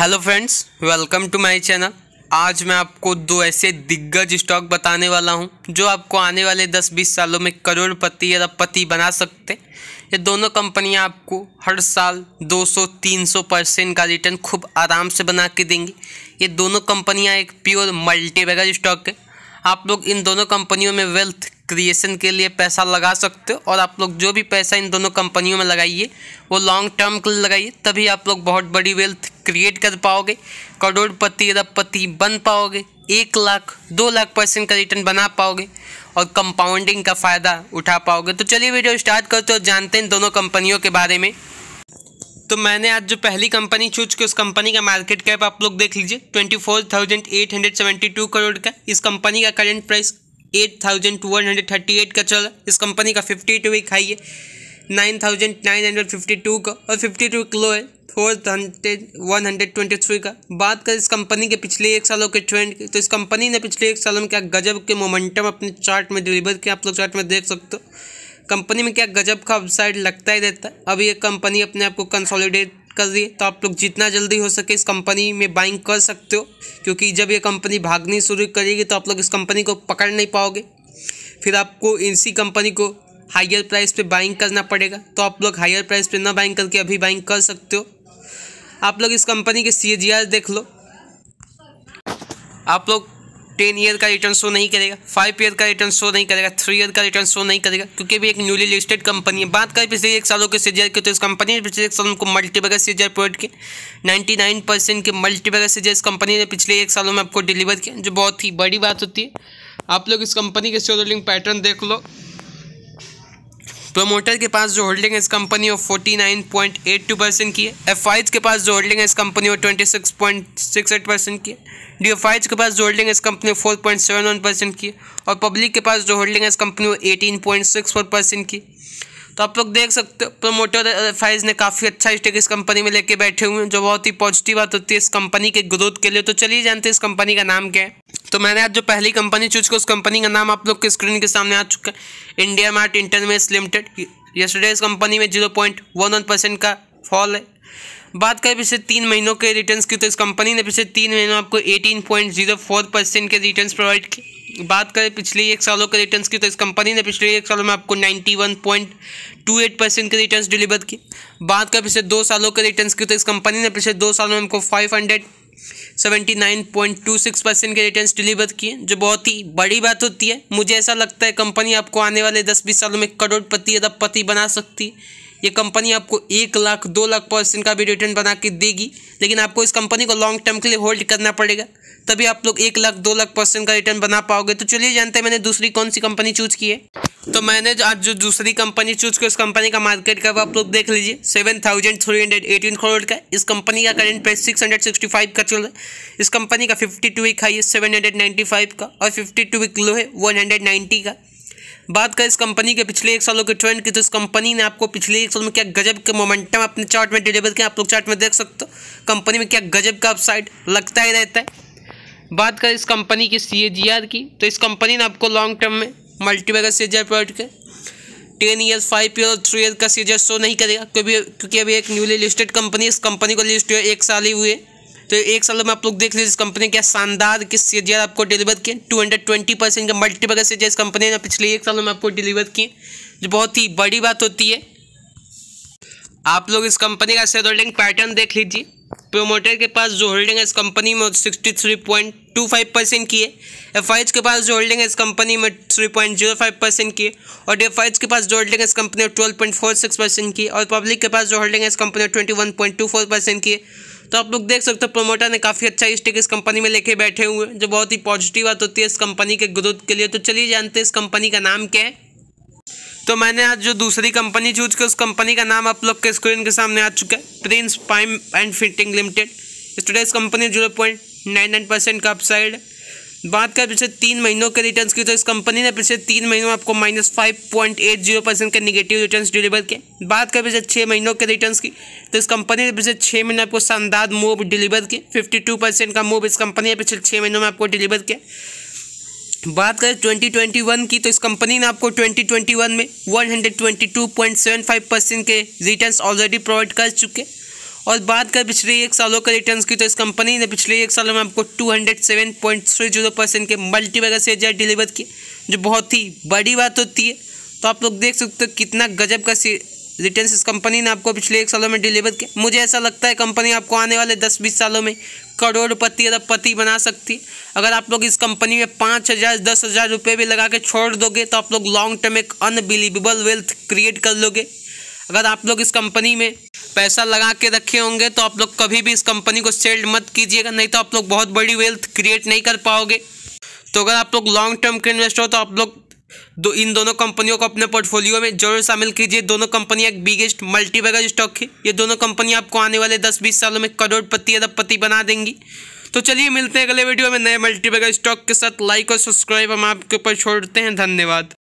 hello friends welcome to my channel आज मैं आपको दो ऐसे दिग्गज स्टॉक बताने वाला हूं जो आपको आने वाले 10-20 सालों में करोड़पति या पति बना सकते ये दोनों कंपनियां आपको हर साल 200-300 परसेंट का रिटर्न खूब आराम से बना के देंगी ये दोनों कंपनियां एक प्योर मल्टीबैगर स्टॉक है आप लोग इन दोनों कंपनियों में वेल्थ क्रिएशन के लिए पैसा लगा सकते हो और आप लोग जो भी पैसा इन दोनों कंपनियों में लगाइए वो लॉन्ग टर्म के लिए लगाइए तभी आप लोग बहुत बड़ी वेल्थ क्रिएट कर पाओगे करोड़पति अरबपति बन पाओगे एक लाख दो लाख परसेंट का रिटर्न बना पाओगे और कंपाउंडिंग का फ़ायदा उठा पाओगे तो चलिए वीडियो स्टार्ट करते हो जानते हैं दोनों कंपनियों के बारे में तो मैंने आज जो पहली कंपनी चूज की उस कंपनी का मार्केट कैप आप लोग देख लीजिए twenty four thousand eight hundred seventy two crore का इस कंपनी का current price eight thousand two hundred thirty eight का चल इस कंपनी का फिफ्टी टू वीक हाई है nine thousand nine hundred fifty two का और फिफ्टी टू लो है four hundred one hundred twenty three का बात करें इस कंपनी के पिछले एक सालों के ट्रेंड की तो इस कंपनी ने पिछले एक सालों में क्या गजब के मोमेंटम अपने चार्ट में डिलीवर किया आप लोग चार्ट में देख सकते हो कंपनी में क्या गजब का अपसाइड लगता ही रहता है अब ये कंपनी अपने आप को कंसोलिडेट कर रही है तो आप लोग जितना जल्दी हो सके इस कंपनी में बाइंग कर सकते हो क्योंकि जब ये कंपनी भागनी शुरू करेगी तो आप लोग इस कंपनी को पकड़ नहीं पाओगे फिर आपको इसी कंपनी को हायर प्राइस पे बाइंग करना पड़ेगा तो आप लोग हायर प्राइस पे ना बाइंग करके अभी बाइंग कर सकते हो आप लोग इस कंपनी के सी देख लो आप लोग टेन ईयर का रिटर्न शो नहीं करेगा फाइव ईयर का रिटर्न शो नहीं करेगा थ्री ईयर का रिटर्न शो नहीं करेगा क्योंकि भी एक न्यूली लिस्टेड कंपनी है बात करें पिछले एक सालों के सीजियर की तो इस कंपनी ने पिछले एक साल को मल्टीबैगर सीजियर प्रोवाइड किए नाइन्टी नाइन परसेंट के मल्टीबैगर सीजर इस कंपनी ने पिछले एक सालों में आपको डिलीवर किया जो बहुत ही बड़ी बात होती है आप लोग इस कंपनी के शेयर होल्डिंग पैटर्न देख लो प्रोमोटर के पास जो होल्डिंग है इस कंपनी ऑफ टू परसेंट की है एफ के पास जो होल्डिंग है इस कंपनी ऑफ एट परसेंट की है डी एफ के पास जो होल्डिंग है इस कंपनी ऑफ वन परसेंट की है और पब्लिक के पास जो होल्डिंग है इस कंपनी ऑफ फोर परसेंट की तो आप लोग देख सकते हो प्रोमोटर तो फाइज ने काफ़ी अच्छा स्टेक इस कंपनी में लेके बैठे हुए हैं जो बहुत ही पॉजिटिव बात होती है इस कंपनी के ग्रोथ के लिए तो चलिए जानते हैं इस कंपनी का नाम क्या है तो मैंने आज जो पहली कंपनी चूज की उस कंपनी का नाम आप लोग के स्क्रीन के सामने आ चुका है India Mart Intermesh Limited yesterday इस कंपनी में zero point one one percent का फॉल है बात करें पिछले तीन महीनों के रिटर्न की तो इस कंपनी ने पिछले तीन महीनों आपको eighteen point zero four percent के रिटर्न प्रोवाइड किए बात करें पिछले एक सालों के रिटर्न की तो इस कंपनी ने पिछले एक सालों में आपको 91.28 परसेंट के रिटर्न डिलीवर किए बात करें पिछले दो सालों के रिटर्न की तो इस कंपनी ने पिछले दो सालों में हमको 579.26 परसेंट के रिटर्न डिलीवर किए जो बहुत ही बड़ी बात होती है मुझे ऐसा लगता है कंपनी आपको आने वाले दस बीस सालों में करोड़पति पति बना सकती है ये कंपनी आपको एक लाख दो लाख परसेंट का भी रिटर्न बना के देगी लेकिन आपको इस कंपनी को लॉन्ग टर्म के लिए होल्ड करना पड़ेगा तभी आप लोग एक लाख दो लाख परसेंट का रिटर्न बना पाओगे तो चलिए जानते हैं मैंने दूसरी कौन सी कंपनी चूज की है तो मैंने जो आज जो दूसरी कंपनी चूज की उस कंपनी का मार्केट कैप आप लोग देख लीजिए seven thousand three hundred eighteen crore का इस कंपनी का current price six hundred sixty five का चल रहा है इस कंपनी का फिफ्टी टू वीक हाई है सेवन हंड्रेड नाइन्टी फाइव का और फिफ्टी टू वीक लो है वन हंड्रेड नाइन्टी का बात करें इस कंपनी के पिछले एक सालों के ट्रेंड की तो इस कंपनी ने आपको पिछले एक साल में क्या गजब के मोमेंटम अपने चार्ट में डिलीवर किया आप लोग चार्ट में देख सकते हो कंपनी में क्या गजब का अपसाइड लगता ही रहता है बात करें इस कंपनी की सी की तो इस कंपनी ने आपको लॉन्ग टर्म में मल्टीबैगर सी जी प्रोवाइड किया टेन ईयर्स फाइव ईयर और थ्री ईयर का सी शो नहीं करेगा क्योंकि क्योंकि अभी एक न्यूली लिस्टेड कंपनी इस कंपनी को लिस्ट हुए एक साल ही हुए तो एक साल तो में आप लोग देख लीजिए इस कंपनी क्या शानदार किस सीजियर आपको डिलीवर किए टू हंड्रेड ट्वेंटी परसेंट का मल्टीपल सीजियर इस कंपनी ने पिछले एक साल में आपको डिलीवर किए जो बहुत ही बड़ी बात होती है आप लोग इस कंपनी का शेयर होल्डिंग पैटर्न देख लीजिए प्रोमोटर के पास जो होल्डिंग है इस कंपनी में sixty three point two five percent की है एफ के पास जो होल्डिंग है इस कंपनी में three point zero five percent की है और एफ के पास जो होल्डिंग है इस कंपनी में twelve point four six percent की और पब्लिक के पास जो होल्डिंग है इस कंपनी में twenty one point two four percent की है तो आप लोग देख सकते हो प्रोमोटर ने काफ़ी अच्छा स्टेक इस कंपनी में लेके बैठे हुए हैं जो बहुत ही पॉजिटिव बात होती है इस कंपनी के ग्रोथ के लिए तो चलिए जानते हैं इस कंपनी का नाम क्या है तो मैंने आज जो दूसरी कंपनी चूज की उस कंपनी का नाम आप लोग के स्क्रीन के सामने आ चुका है Prince Pipes and Fittings Limited students company zero point nine nine percent का अपसाइड है बात करें पिछले तीन महीनों के रिटर्न्स की तो इस कंपनी ने पिछले तीन महीनों में आपको minus five point eight zero percent के निगेटिव रिटर्न डिलीवर किए बात करें पिछले छः महीनों के रिटर्न्स की तो इस कंपनी ने पिछले छः महीने आपको शानदार मूव डिलीवर किए फिफ्टी टू परसेंट का मूव इस कंपनी ने पिछले छः महीनों में आपको डिलीवर किया बात करें वन की तो इस कंपनी ने आपको ट्वेंटी ट्वेंटी वन में one hundred twenty two point seven five percent के रिटर्न ऑलरेडी प्रोवाइड कर चुके हैं और बात कर पिछले एक सालों के रिटर्न की तो इस कंपनी ने पिछले एक सालों में आपको two hundred seven point three zero percent के मल्टीबैगर शेयर रिजल्ट डिलीवर किए जो बहुत ही बड़ी बात होती है तो आप लोग देख सकते हो कितना गजब का रिटर्न इस कंपनी ने आपको पिछले एक सालों में डिलीवर किया मुझे ऐसा लगता है कंपनी आपको आने वाले दस बीस सालों में करोड़पति अरबपति बना सकती है अगर आप लोग इस कंपनी में पाँच हज़ार दस हज़ार रुपये भी लगा के छोड़ दोगे तो आप लोग लॉन्ग टर्म एक अनबिलीवेबल वेल्थ क्रिएट कर लोगे अगर आप लोग इस कंपनी में पैसा लगा के रखे होंगे तो आप लोग कभी भी इस कंपनी को सेल्ड मत कीजिएगा नहीं तो आप लोग बहुत बड़ी वेल्थ क्रिएट नहीं कर पाओगे तो अगर आप लोग लॉन्ग टर्म के इन्वेस्टर हो तो आप लोग दो इन दोनों कंपनियों को अपने पोर्टफोलियो में जरूर शामिल कीजिए दोनों कंपनियाँ एक बिगेस्ट मल्टीबैगर स्टॉक है ये दोनों कंपनियाँ आपको आने वाले दस बीस सालों में करोड़पति अरबपति बना देंगी तो चलिए मिलते हैं अगले वीडियो में नए मल्टीबैगर स्टॉक के साथ लाइक और सब्सक्राइब हम आपके ऊपर छोड़ते हैं धन्यवाद